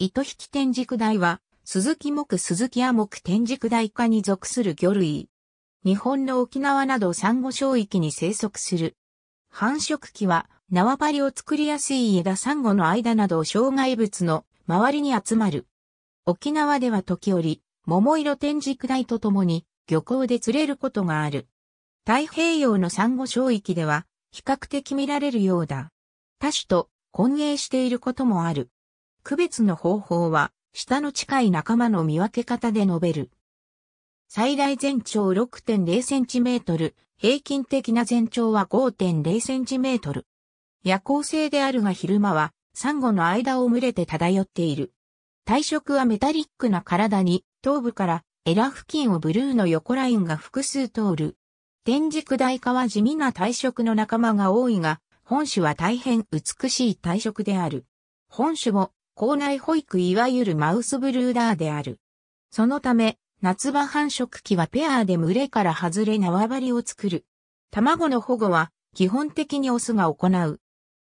糸引き天軸台は、鈴木木鈴木亜木天軸台科に属する魚類。日本の沖縄など珊瑚礁域に生息する。繁殖期は縄張りを作りやすい枝珊瑚の間など障害物の周りに集まる。沖縄では時折、桃色天軸台とともに漁港で釣れることがある。太平洋の珊瑚礁域では比較的見られるようだ。多種と混泳していることもある。区別の方法は、下の近い仲間の見分け方で述べる。最大全長 6.0cm、平均的な全長は 5.0cm。夜行性であるが昼間は、サンゴの間を群れて漂っている。体色はメタリックな体に、頭部からエラ付近をブルーの横ラインが複数通る。天竺大化は地味な体色の仲間が多いが、本種は大変美しい体色である。本種も校内保育いわゆるマウスブルーダーである。そのため、夏場繁殖期はペアで群れから外れ縄張りを作る。卵の保護は基本的にオスが行う。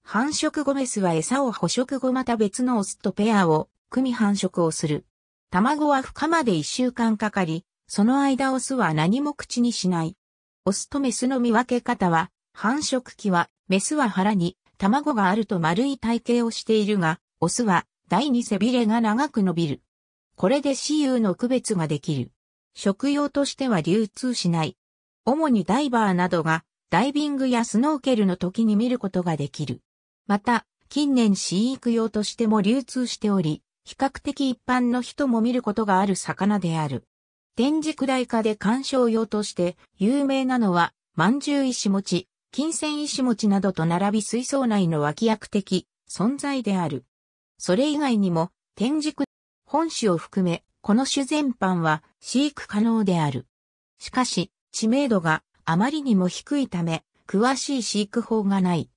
繁殖後メスは餌を捕食後また別のオスとペアを組み繁殖をする。卵は孵化まで1週間かかり、その間オスは何も口にしない。オスとメスの見分け方は、繁殖期はメスは腹に卵があると丸い体型をしているが、オスは第二背びれが長く伸びる。これで雌雄の区別ができる。食用としては流通しない。主にダイバーなどがダイビングやスノーケルの時に見ることができる。また、近年飼育用としても流通しており、比較的一般の人も見ることがある魚である。展示くらい化で観賞用として有名なのは、万獣石餅、金銭石餅などと並び水槽内の脇役的存在である。それ以外にも、天竺、本種を含め、この種全般は飼育可能である。しかし、知名度があまりにも低いため、詳しい飼育法がない。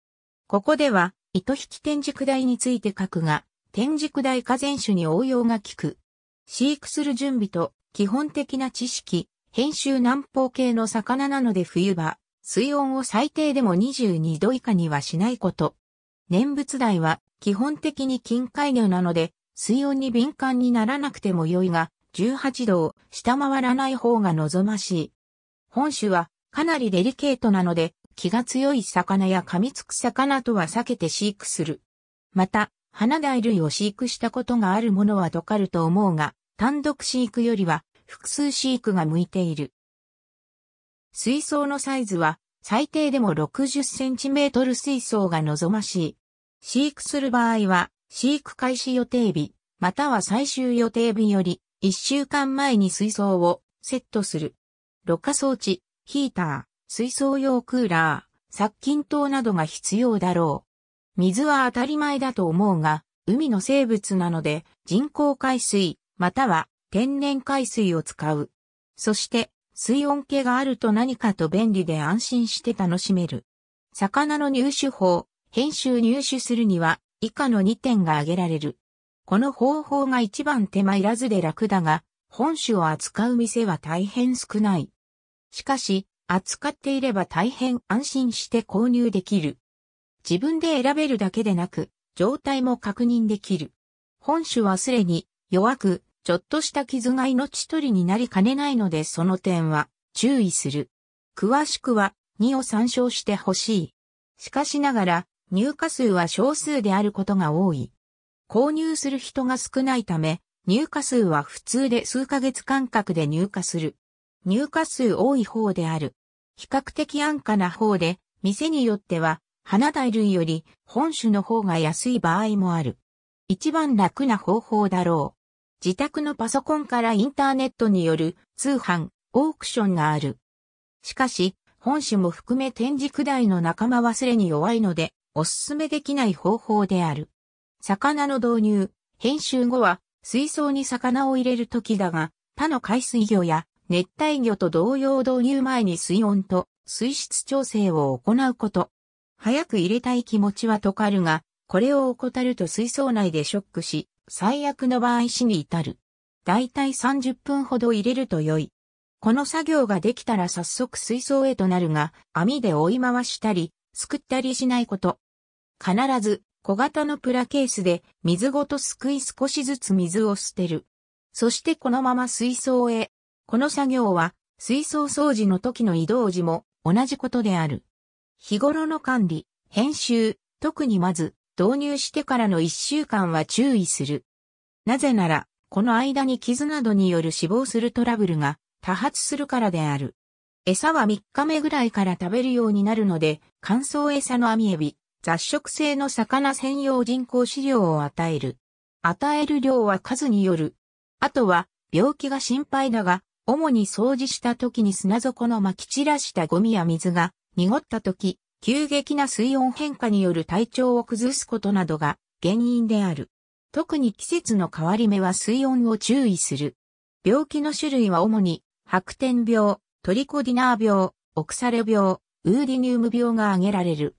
ここでは、糸引き天竺台について書くが、天竺台下全種に応用が効く。飼育する準備と基本的な知識、編集南方系の魚なので冬場、水温を最低でも22度以下にはしないこと。念仏台は基本的に近海魚なので、水温に敏感にならなくても良いが、18度を下回らない方が望ましい。本種はかなりデリケートなので、気が強い魚や噛みつく魚とは避けて飼育する。また、花大類を飼育したことがあるものはどかると思うが、単独飼育よりは複数飼育が向いている。水槽のサイズは最低でも60センチメートル水槽が望ましい。飼育する場合は、飼育開始予定日、または最終予定日より、1週間前に水槽をセットする。ろ過装置、ヒーター、水槽用クーラー、殺菌灯などが必要だろう。水は当たり前だと思うが、海の生物なので人工海水、または天然海水を使う。そして、水温計があると何かと便利で安心して楽しめる。魚の入手法、編集入手するには以下の2点が挙げられる。この方法が一番手間いらずで楽だが、本種を扱う店は大変少ない。しかし、扱っていれば大変安心して購入できる。自分で選べるだけでなく、状態も確認できる。本種はすでに弱く、ちょっとした傷が命取りになりかねないのでその点は注意する。詳しくは2を参照してほしい。しかしながら、入荷数は少数であることが多い。購入する人が少ないため、入荷数は普通で数ヶ月間隔で入荷する。入荷数多い方である。比較的安価な方で、店によっては、花大類より本種の方が安い場合もある。一番楽な方法だろう。自宅のパソコンからインターネットによる通販、オークションがある。しかし、本種も含め展示区代の仲間忘れに弱いので、おすすめできない方法である。魚の導入、編集後は水槽に魚を入れる時だが、他の海水魚や熱帯魚と同様導入前に水温と水質調整を行うこと。早く入れたい気持ちは溶かるが、これを怠ると水槽内でショックし、最悪の場合死に至る。だいたい30分ほど入れると良い。この作業ができたら早速水槽へとなるが、網で追い回したり、すくったりしないこと。必ず小型のプラケースで水ごとすくい少しずつ水を捨てる。そしてこのまま水槽へ。この作業は水槽掃除の時の移動時も同じことである。日頃の管理、編集、特にまず導入してからの一週間は注意する。なぜなら、この間に傷などによる死亡するトラブルが多発するからである。餌は3日目ぐらいから食べるようになるので、乾燥餌の網エビ、雑食性の魚専用人工飼料を与える。与える量は数による。あとは、病気が心配だが、主に掃除した時に砂底の撒き散らしたゴミや水が濁った時、急激な水温変化による体調を崩すことなどが原因である。特に季節の変わり目は水温を注意する。病気の種類は主に、白点病、トリコディナー病、オクサレ病、ウーディニウム病が挙げられる。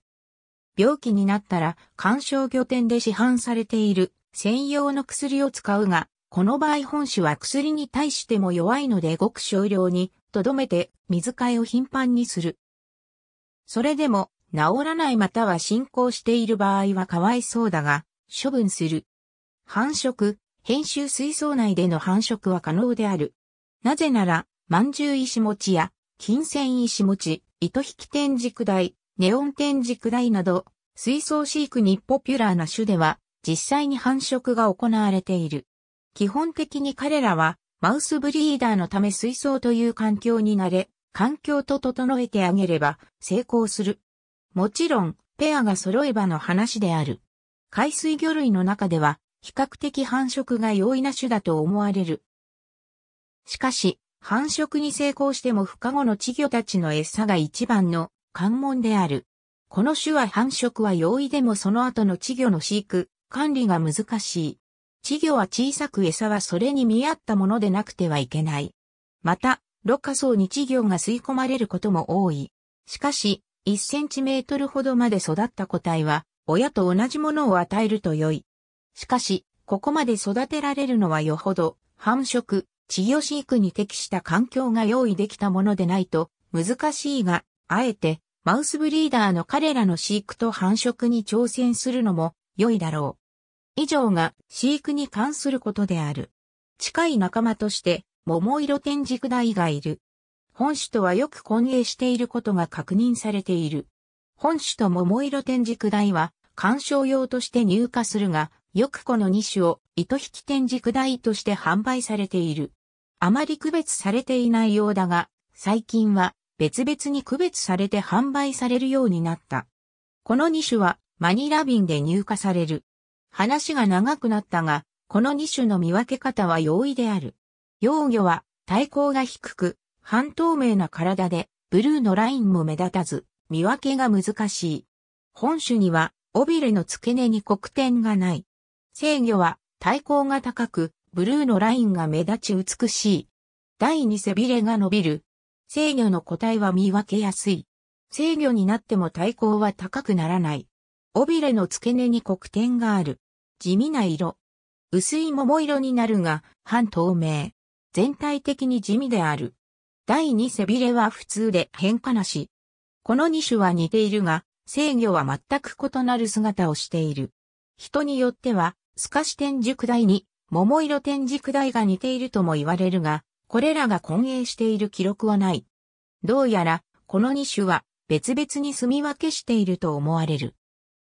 病気になったら、干渉拠点で市販されている専用の薬を使うが、この場合本種は薬に対しても弱いのでごく少量に、とどめて水替えを頻繁にする。それでも、治らないまたは進行している場合はかわいそうだが、処分する。繁殖、編集水槽内での繁殖は可能である。なぜなら、まんじゅう石持ちや、金銭石持ち、糸引き天軸台、ネオン天竺大など、水槽飼育にポピュラーな種では、実際に繁殖が行われている。基本的に彼らは、マウスブリーダーのため水槽という環境に慣れ、環境と整えてあげれば成功する。もちろん、ペアが揃えばの話である。海水魚類の中では、比較的繁殖が容易な種だと思われる。しかし、繁殖に成功しても不可後の稚魚たちの餌が一番の関門である。この種は繁殖は容易でもその後の稚魚の飼育、管理が難しい。稚魚は小さく餌はそれに見合ったものでなくてはいけない。また、ろ過層に稚魚が吸い込まれることも多い。しかし、1センチメートルほどまで育った個体は、親と同じものを与えると良い。しかし、ここまで育てられるのはよほど、繁殖、稚魚飼育に適した環境が用意できたものでないと、難しいが、あえて、マウスブリーダーの彼らの飼育と繁殖に挑戦するのも良いだろう。以上が飼育に関することである。近い仲間として、桃色天竺大がいる。本種とはよく混泳していることが確認されている。本種と桃色天竺大は、観賞用として入荷するが、よくこの2種を糸引き天竺大として販売されている。あまり区別されていないようだが、最近は別々に区別されて販売されるようになった。この2種はマニラ瓶で入荷される。話が長くなったが、この2種の見分け方は容易である。幼魚は体高が低く、半透明な体で、ブルーのラインも目立たず、見分けが難しい。本種には、尾びれの付け根に黒点がない。生魚は、体高が高く、ブルーのラインが目立ち美しい。第二背びれが伸びる、制御の個体は見分けやすい。制御になっても対抗は高くならない。尾びれの付け根に黒点がある。地味な色。薄い桃色になるが、半透明。全体的に地味である。第二背びれは普通で変化なし。この二種は似ているが、制御は全く異なる姿をしている。人によっては、透かし天竺大に、桃色天竺大が似ているとも言われるが、これらが混泳している記録はない。どうやら、この2種は別々に住み分けしていると思われる。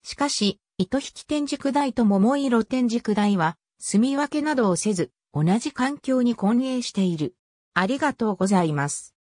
しかし、糸引き天竺台と桃色天竺台は、住み分けなどをせず、同じ環境に混泳している。ありがとうございます。